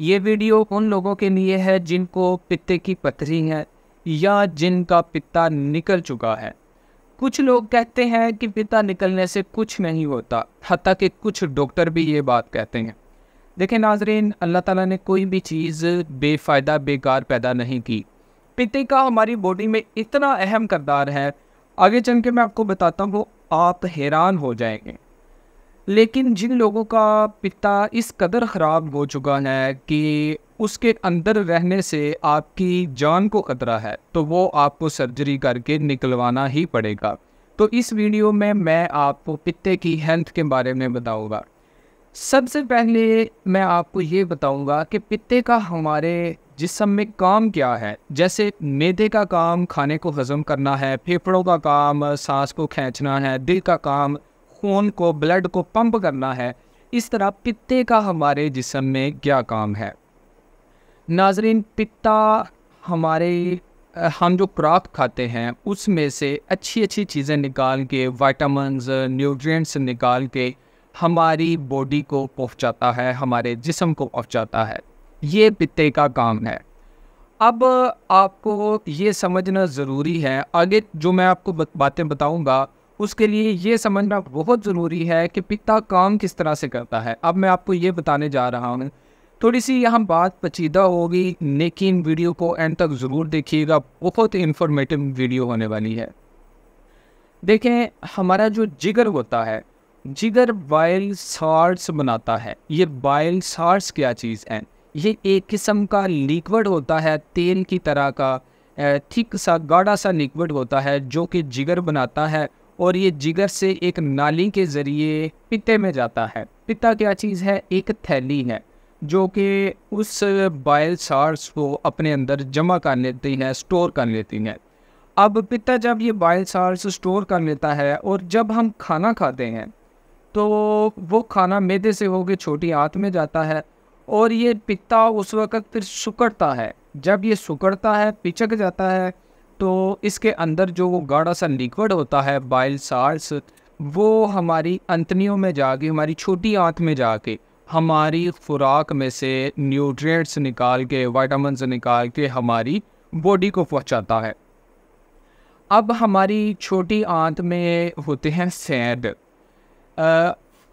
ये वीडियो उन लोगों के लिए है जिनको पित्ते की पथरी है या जिनका पिता निकल चुका है कुछ लोग कहते हैं कि पिता निकलने से कुछ नहीं होता हती कि कुछ डॉक्टर भी ये बात कहते हैं देखें नाजरीन अल्लाह ताला ने कोई भी चीज़ बेफ़ायदा बेकार पैदा नहीं की पिते का हमारी बॉडी में इतना अहम करदार है आगे चल के मैं आपको बताता हूँ आप हैरान हो जाएंगे लेकिन जिन लोगों का पिता इस कदर ख़राब हो चुका है कि उसके अंदर रहने से आपकी जान को खतरा है तो वो आपको सर्जरी करके निकलवाना ही पड़ेगा तो इस वीडियो में मैं आपको पित्ते की हेल्थ के बारे में बताऊंगा सबसे पहले मैं आपको ये बताऊंगा कि पित्ते का हमारे जिसम में काम क्या है जैसे मेदे का काम खाने को हजम करना है फेफड़ों का काम सांस को खींचना है दिल का काम खून को ब्लड को पंप करना है इस तरह पित्ते का हमारे जिसम में क्या काम है नाजरीन पित्ता हमारे हम जो खुराक खाते हैं उसमें से अच्छी अच्छी चीज़ें निकाल के वाइटामस न्यूट्रिएंट्स निकाल के हमारी बॉडी को पहुंचाता है हमारे जिसम को पहुंचाता है ये पित्ते का काम है अब आपको ये समझना ज़रूरी है आगे जो मैं आपको बातें बताऊंगा उसके लिए ये समझना बहुत ज़रूरी है कि पिता काम किस तरह से करता है अब मैं आपको ये बताने जा रहा हूँ थोड़ी सी यहाँ बात पचीदा होगी लेकिन वीडियो को एंड तक ज़रूर देखिएगा बहुत इन्फॉर्मेटिव वीडियो होने वाली है देखें हमारा जो जिगर होता है जिगर बाइल सार्स बनाता है ये बाइल सार्स क्या चीज़ है ये एक किस्म का लिक्विड होता है तेल की तरह का थिक सा गाढ़ा सा लिक्विड होता है जो कि जिगर बनाता है और ये जिगर से एक नाली के ज़रिए पिते में जाता है पिता क्या चीज़ है एक थैली है जो कि उस बायल सार्स को अपने अंदर जमा कर लेती है स्टोर कर लेती है अब पिता जब ये बायल सार्स स्टोर कर लेता है और जब हम खाना खाते हैं तो वो खाना मैदे से होकर छोटी आँत में जाता है और ये पिता उस वक़्त फिर सुकड़ता है जब ये सुकड़ता है पिचक जाता है तो इसके अंदर जो वो गाढ़ा सा लिक्विड होता है बाइल सार्स वो हमारी अंतनियों में जाके हमारी छोटी आँख में जाके हमारी खुराक में से न्यूट्रिएंट्स निकाल के वाइटामस निकाल के हमारी बॉडी को पहुँचाता है अब हमारी छोटी आंत में होते हैं सैड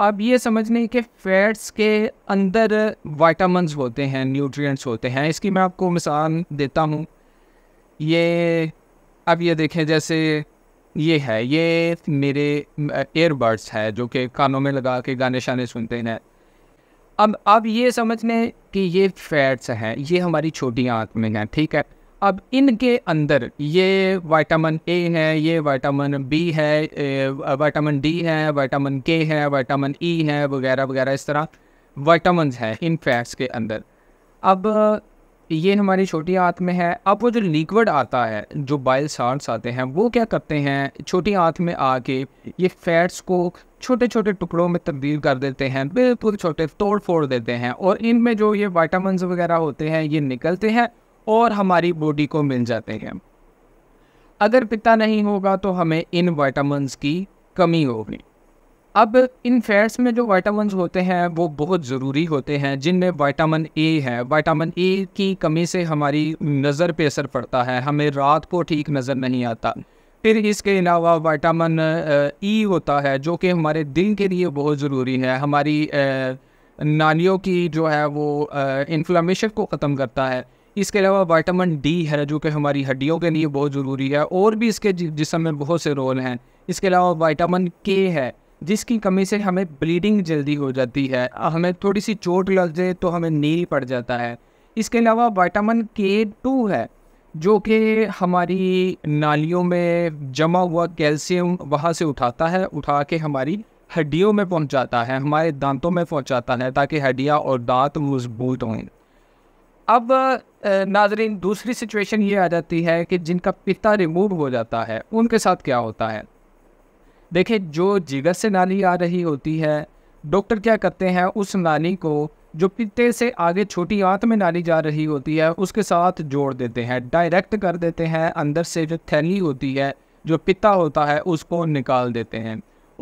अब ये समझ लें कि फैट्स के अंदर वाइटामस होते हैं न्यूट्रिएंट्स होते हैं इसकी मैं आपको मिसाल देता हूँ ये अब ये देखें जैसे ये है ये मेरे एयरबड्स है जो कि कानों में लगा के गाने शाने सुनते हैं अब अब ये समझ लें कि ये फैट्स हैं ये हमारी छोटी आँख में हैं ठीक है अब इनके अंदर ये विटामिन ए है ये विटामिन बी है विटामिन डी है विटामिन के है विटामिन ई e है वगैरह वगैरह इस तरह विटामिन हैं इन फैट्स के अंदर अब ये हमारी छोटी आँत में है अब वो जो लिक्विड आता है जो बाइल सार्स आते हैं वो क्या करते हैं छोटी आँत में आके ये फैट्स को छोटे छोटे टुकड़ों में तब्दील कर देते हैं बिल्कुल छोटे तोड़ फोड़ देते हैं और इनमें जो ये वाइटामिन वगैरह होते हैं ये निकलते हैं और हमारी बॉडी को मिल जाते हैं अगर पिता नहीं होगा तो हमें इन वाइटामस की कमी होगी अब इन फैट्स में जो वाइटामिन होते हैं वो बहुत ज़रूरी होते हैं जिनमें वाइटामिन ए है वाइटामिन ए की कमी से हमारी नज़र पे असर पड़ता है हमें रात को ठीक नज़र नहीं आता फिर इसके अलावा वाइटामिन ई uh, e होता है जो कि हमारे दिल के लिए बहुत ज़रूरी है हमारी uh, नालियों की जो है वो इन्फ्लामेशन uh, को ख़त्म करता है इसके अलावा वाइटामिन डी है जो कि हमारी हड्डियों के लिए बहुत ज़रूरी है और भी इसके जिसम में बहुत से रोल हैं इसके अलावा वाइटामिन के है जिसकी कमी से हमें ब्लीडिंग जल्दी हो जाती है हमें थोड़ी सी चोट लग जाए तो हमें नील पड़ जाता है इसके अलावा वाइटामिन के टू है जो कि हमारी नालियों में जमा हुआ कैल्शियम वहाँ से उठाता है उठा के हमारी हड्डियों में पहुँचाता है हमारे दांतों में पहुँचाता है ताकि हड्डियाँ और दांत मजबूत हों अब नाजरीन दूसरी सिचुएशन ये आ जाती है कि जिनका पिता रिमूव हो जाता है उनके साथ क्या होता है देखिए जो जिगर से नाली आ रही होती है डॉक्टर क्या करते हैं उस नाली को जो पित्ते से आगे छोटी आंत में नाली जा रही होती है उसके साथ जोड़ देते हैं डायरेक्ट कर देते हैं अंदर से जो थैली होती है जो पिता होता है उसको निकाल देते हैं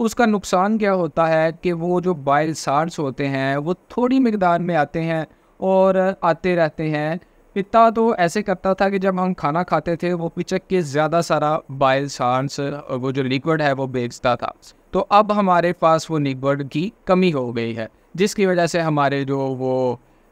उसका नुकसान क्या होता है कि वो जो बाइल सार्स होते हैं वो थोड़ी मकदार में आते हैं और आते रहते हैं पिता तो ऐसे करता था कि जब हम खाना खाते थे वो पिचक के ज़्यादा सारा बाइल सांस वो जो लिक्विड है वो बेचता था तो अब हमारे पास वो लिक्विड की कमी हो गई है जिसकी वजह से हमारे जो वो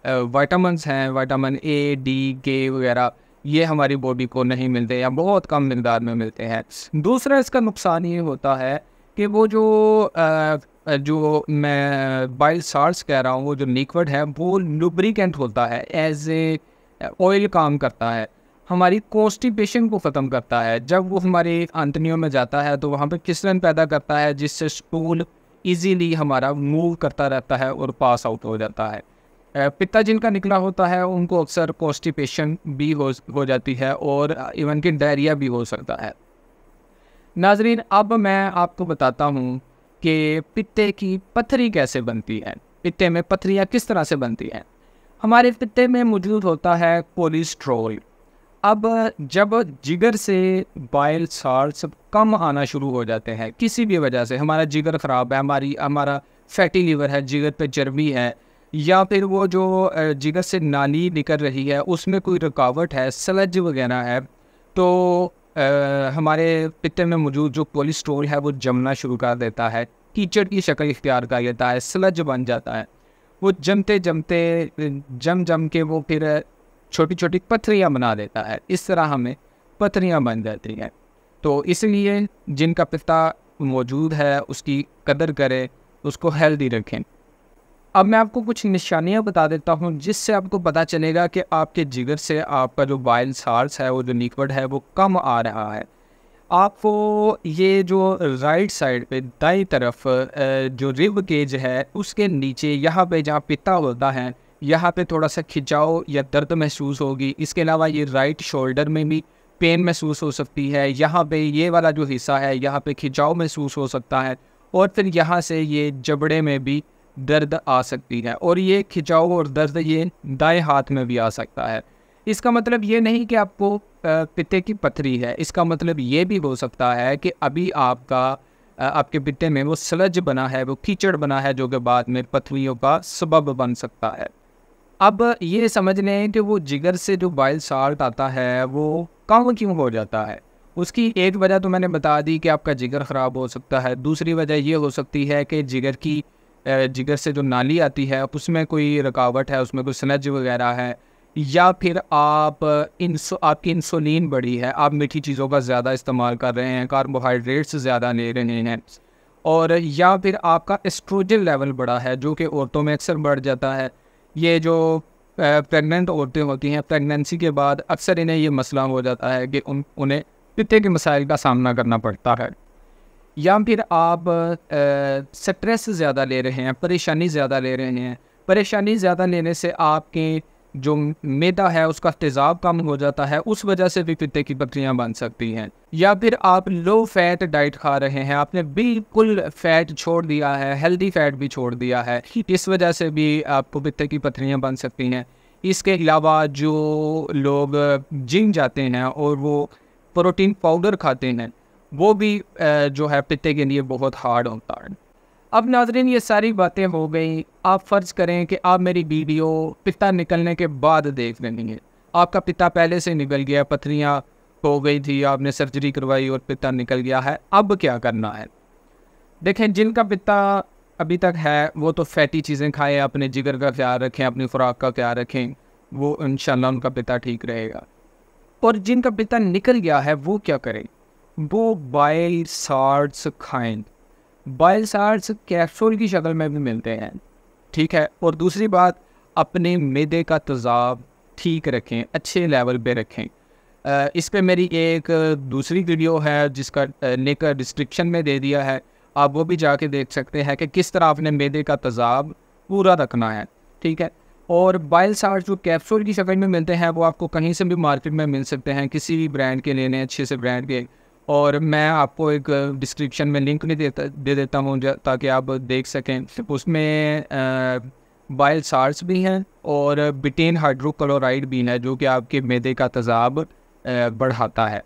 वाइटामस हैं वाइटामिन ए डी के वगैरह ये हमारी बॉडी को नहीं मिलते या बहुत कम मकदार में मिलते हैं दूसरा इसका नुकसान ये होता है कि वो जो आ, जो मैं बाइल सार्स कह रहा हूँ वो जो लिक्विड है वो लुब्रिकेंट होता है एज ए ऑयल काम करता है हमारी कॉन्स्टिपेशन को ख़त्म करता है जब वो हमारे आंतनियों में जाता है तो वहाँ पे किसरन पैदा करता है जिससे स्टूल इजीली हमारा मूव करता रहता है और पास आउट हो जाता है पिता जिनका निकला होता है उनको अक्सर कॉन्स्टिपेशन भी हो हो जाती है और इवन कि डायरिया भी हो सकता है नाजरीन अब मैं आपको बताता हूँ कि पित्ते की पथरी कैसे बनती है पित्ते में पथरियाँ किस तरह से बनती हैं हमारे खत्े में मौजूद होता है कोलेस्ट्रोल अब जब जिगर से बाइल सब कम आना शुरू हो जाते हैं किसी भी वजह से हमारा जिगर ख़राब है हमारी हमारा फैटी लीवर है जिगर पे चर्बी है या फिर वो जो जिगर से नाली निकल रही है उसमें कोई रुकावट है सलज वगैरह है तो आ, हमारे पिते में मौजूद जो कोलेस्ट्रोल है वो जमना शुरू कर देता है कीचड़ की शक्ल इख्तियार कर लेता है स्लज बन जाता है वो जमते जमते जम जम के वो फिर छोटी छोटी पथरियाँ बना देता है इस तरह हमें पथरियाँ बन जाती हैं तो इसलिए जिनका पिता मौजूद है उसकी कदर करें उसको हेल्दी रखें अब मैं आपको कुछ निशानियाँ बता देता हूँ जिससे आपको पता चलेगा कि आपके जिगर से आपका जो बाइल सार्स है वो जो लिक्विड है वो कम आ रहा है आपको ये जो राइट साइड पे दाई तरफ जो रिब केज है उसके नीचे यहाँ पे जहाँ पिता होता है यहाँ पे थोड़ा सा खिंचाव या दर्द महसूस होगी इसके अलावा ये राइट शोल्डर में भी पेन महसूस हो सकती है यहाँ पे ये वाला जो हिस्सा है यहाँ पे खिंचाव महसूस हो सकता है और फिर यहाँ से ये जबड़े में भी दर्द आ सकती है और ये खिंचाव और दर्द ये दाएँ हाथ में भी आ सकता है इसका मतलब ये नहीं कि आपको पिते की पथरी है इसका मतलब ये भी हो सकता है कि अभी आपका आपके पिते में वो स्लज बना है वो कीचड़ बना है जो कि बाद में पथरियों का सबब बन सकता है अब ये समझ लें कि वो जिगर से जो बाइल साल्ट आता है वो कम क्यों हो जाता है उसकी एक वजह तो मैंने बता दी कि आपका जिगर ख़राब हो सकता है दूसरी वजह ये हो सकती है कि जिगर की जिगर से जो नाली आती है उसमें कोई रुकावट है उसमें कोई स्नज वगैरह है या फिर आप इंसु आपकी इंसुलिन बढ़ी है आप मीठी चीज़ों का ज़्यादा इस्तेमाल कर रहे हैं कार्बोहाइड्रेट्स ज़्यादा ले रहे हैं और या फिर आपका एस्ट्रोजन लेवल बढ़ा है जो कि औरतों में अक्सर बढ़ जाता है ये जो प्रेग्नेंट औरतें होती हैं प्रेगनेंसी के बाद अक्सर इन्हें ये मसला हो जाता है कि उन उन्हें पिते के मसाइल का सामना करना पड़ता है या फिर आप स्ट्रेस ज़्यादा ले रहे हैं परेशानी ज़्यादा ले रहे हैं परेशानी ज़्यादा लेने से आपके जो मैदा है उसका तेजाब कम हो जाता है उस वजह से भी कुत्ते की बकरियाँ बन सकती हैं या फिर आप लो फैट डाइट खा रहे हैं आपने बिल्कुल फैट छोड़ दिया है हेल्दी फैट भी छोड़ दिया है इस वजह से भी आपको कुत्ते की पथरियाँ बन सकती हैं इसके अलावा जो लोग जिम जाते हैं और वो प्रोटीन पाउडर खाते हैं वो भी जो है पित्ते के लिए बहुत हार्ड होता है अब नाजरीन ये सारी बातें हो गई आप फ़र्ज़ करें कि आप मेरी वीडियो पिता निकलने के बाद देख रही हैं आपका पिता पहले से निकल गया पथरियाँ हो गई थी आपने सर्जरी करवाई और पिता निकल गया है अब क्या करना है देखें जिनका पिता अभी तक है वो तो फैटी चीज़ें खाएं अपने जिगर का ख्याल रखें अपनी खुराक का ख्याल रखें वो इन उनका पिता ठीक रहेगा और जिनका पिता निकल गया है वो क्या करें वो बाइल सार्ट्स खाएँ बॉयल सार्स कैप्सूल की शक्ल में भी मिलते हैं ठीक है और दूसरी बात अपने मैदे का तजाब ठीक रखें अच्छे लेवल पे रखें इस पर मेरी एक दूसरी वीडियो है जिसका लिंक डिस्क्रिप्शन में दे दिया है आप वो भी जाके देख सकते हैं कि किस तरह आपने मैदे का तजाब पूरा रखना है ठीक है और बाइल सार्ट जो कैप्सूल की शक्ल में मिलते हैं वो आपको कहीं से भी मार्केट में मिल सकते हैं किसी भी ब्रांड के लेने अच्छे से ब्रांड के और मैं आपको एक डिस्क्रिप्शन में लिंक भी देता दे देता हूँ ताकि आप देख सकें उसमें बाइल सार्स भी हैं और बिटेन हाइड्रोक्लोराइड भी है जो कि आपके मैदे का तजाब बढ़ाता है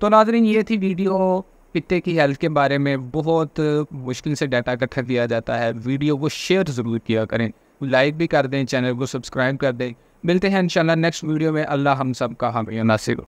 तो नाजरीन ये थी वीडियो पित्ते की हेल्थ के बारे में बहुत मुश्किल से डाटा इकट्ठा किया जाता है वीडियो को शेयर ज़रूर किया करें लाइक भी कर दें चैनल को सब्सक्राइब कर दें मिलते हैं इंशाल्लाह नेक्स्ट वीडियो में अल्लाह हम सब का हम नासिर